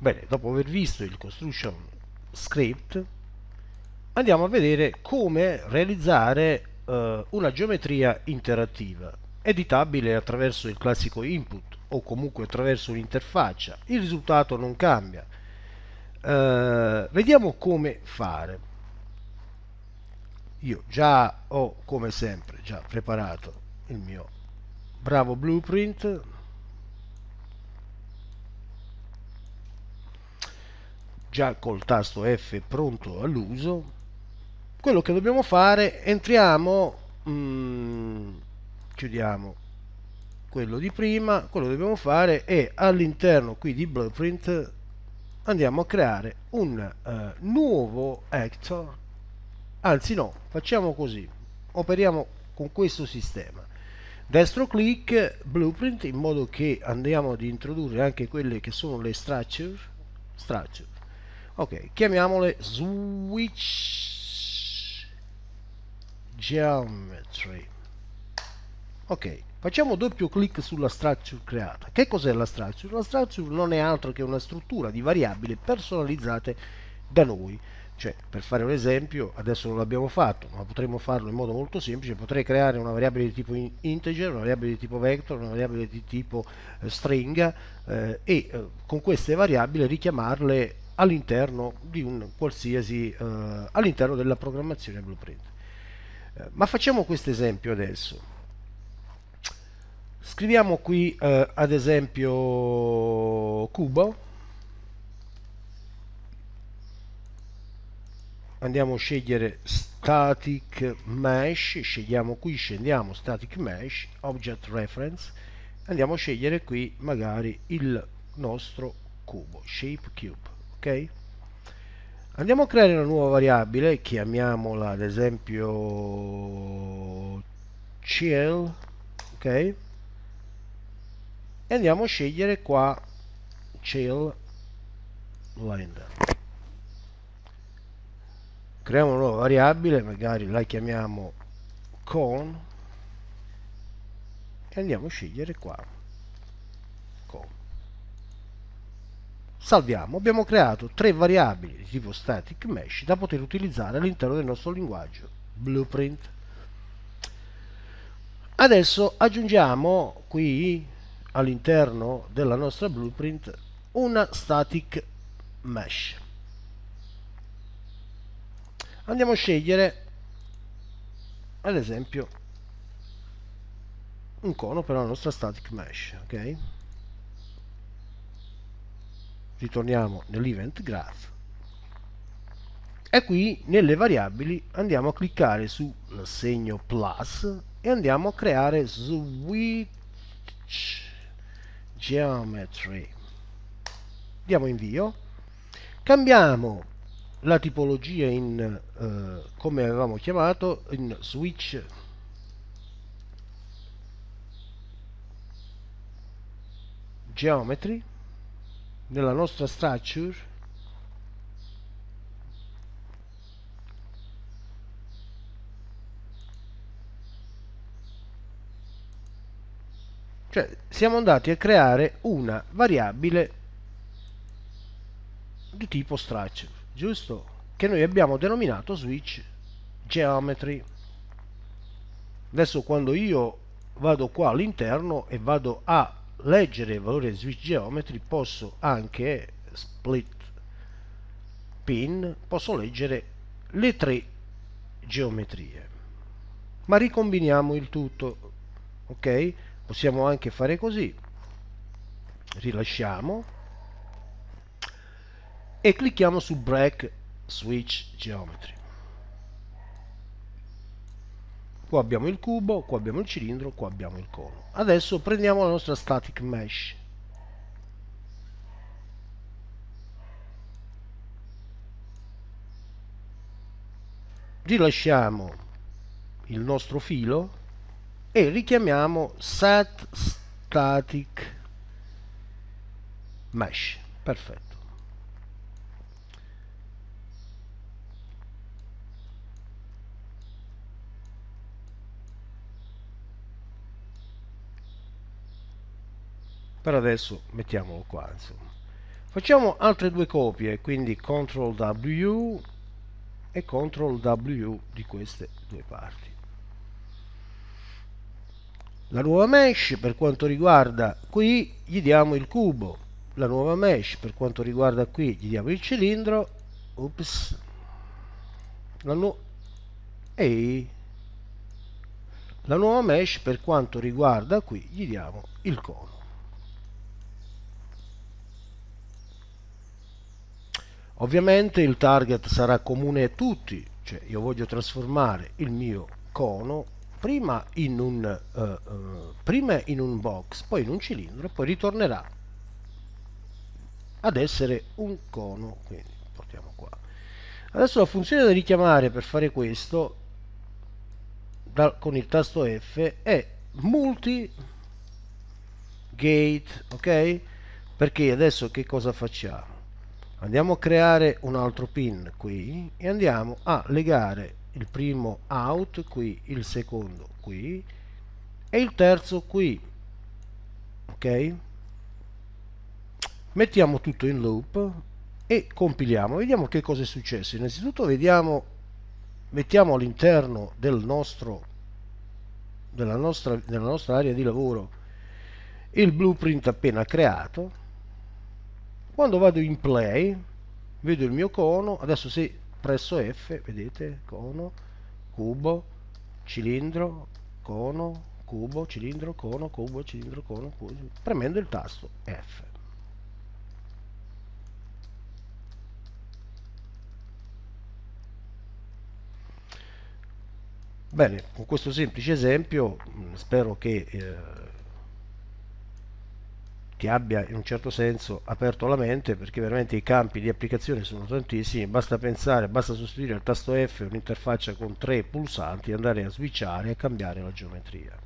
Bene, dopo aver visto il construction script, andiamo a vedere come realizzare eh, una geometria interattiva, editabile attraverso il classico input o comunque attraverso un'interfaccia. Il risultato non cambia. Eh, vediamo come fare. Io già ho, come sempre, già preparato il mio bravo blueprint già col tasto F pronto all'uso, quello che dobbiamo fare, entriamo, mm, chiudiamo quello di prima, quello che dobbiamo fare è all'interno qui di Blueprint andiamo a creare un eh, nuovo actor, anzi no, facciamo così, operiamo con questo sistema destro clic blueprint in modo che andiamo ad introdurre anche quelle che sono le structure, structure ok chiamiamole switch geometry ok facciamo doppio clic sulla structure creata che cos'è la structure? la structure non è altro che una struttura di variabili personalizzate da noi cioè per fare un esempio adesso non l'abbiamo fatto ma potremmo farlo in modo molto semplice potrei creare una variabile di tipo integer una variabile di tipo vector una variabile di tipo eh, stringa eh, e eh, con queste variabili richiamarle all'interno, di un qualsiasi, eh, all'interno della programmazione blueprint. Eh, ma facciamo questo esempio adesso. Scriviamo qui eh, ad esempio cubo. Andiamo a scegliere static mesh, scegliamo qui, scendiamo static mesh, object reference, andiamo a scegliere qui magari il nostro cubo, shape cube ok andiamo a creare una nuova variabile chiamiamola ad esempio CL ok e andiamo a scegliere qua CL Blender creiamo una nuova variabile magari la chiamiamo con e andiamo a scegliere qua Salviamo. Abbiamo creato tre variabili di tipo static mesh da poter utilizzare all'interno del nostro linguaggio blueprint. Adesso aggiungiamo qui all'interno della nostra blueprint una static mesh. Andiamo a scegliere ad esempio un cono per la nostra static mesh, ok? ritorniamo nell'event graph e qui nelle variabili andiamo a cliccare sul segno plus e andiamo a creare switch geometry diamo invio cambiamo la tipologia in eh, come avevamo chiamato in switch geometry nella nostra structure cioè siamo andati a creare una variabile di tipo structure giusto? che noi abbiamo denominato switch geometry adesso quando io vado qua all'interno e vado a leggere il valore switch geometry posso anche split pin posso leggere le tre geometrie ma ricombiniamo il tutto ok possiamo anche fare così rilasciamo e clicchiamo su break switch geometry qua abbiamo il cubo, qua abbiamo il cilindro, qua abbiamo il cono. Adesso prendiamo la nostra static mesh. Rilasciamo il nostro filo e richiamiamo set static mesh. Perfetto. per adesso mettiamolo qua insomma. facciamo altre due copie quindi CTRL W e CTRL W di queste due parti la nuova mesh per quanto riguarda qui gli diamo il cubo la nuova mesh per quanto riguarda qui gli diamo il cilindro ops la nuova ehi la nuova mesh per quanto riguarda qui gli diamo il cono Ovviamente il target sarà comune a tutti, cioè io voglio trasformare il mio cono prima in un, uh, uh, prima in un box, poi in un cilindro e poi ritornerà ad essere un cono, quindi portiamo qua. Adesso la funzione da richiamare per fare questo da, con il tasto F è multi gate, ok? Perché adesso che cosa facciamo? andiamo a creare un altro pin qui e andiamo a legare il primo out qui il secondo qui e il terzo qui ok mettiamo tutto in loop e compiliamo vediamo che cosa è successo innanzitutto vediamo mettiamo all'interno del nostro della nostra, della nostra area di lavoro il blueprint appena creato quando vado in play vedo il mio cono adesso se presso F vedete cono cubo cilindro cono cubo cilindro cono cubo cilindro cono cubo, premendo il tasto F Bene, con questo semplice esempio mm, spero che eh, che abbia in un certo senso aperto la mente perché veramente i campi di applicazione sono tantissimi, basta pensare, basta sostituire il tasto F un'interfaccia con tre pulsanti e andare a switchare e cambiare la geometria.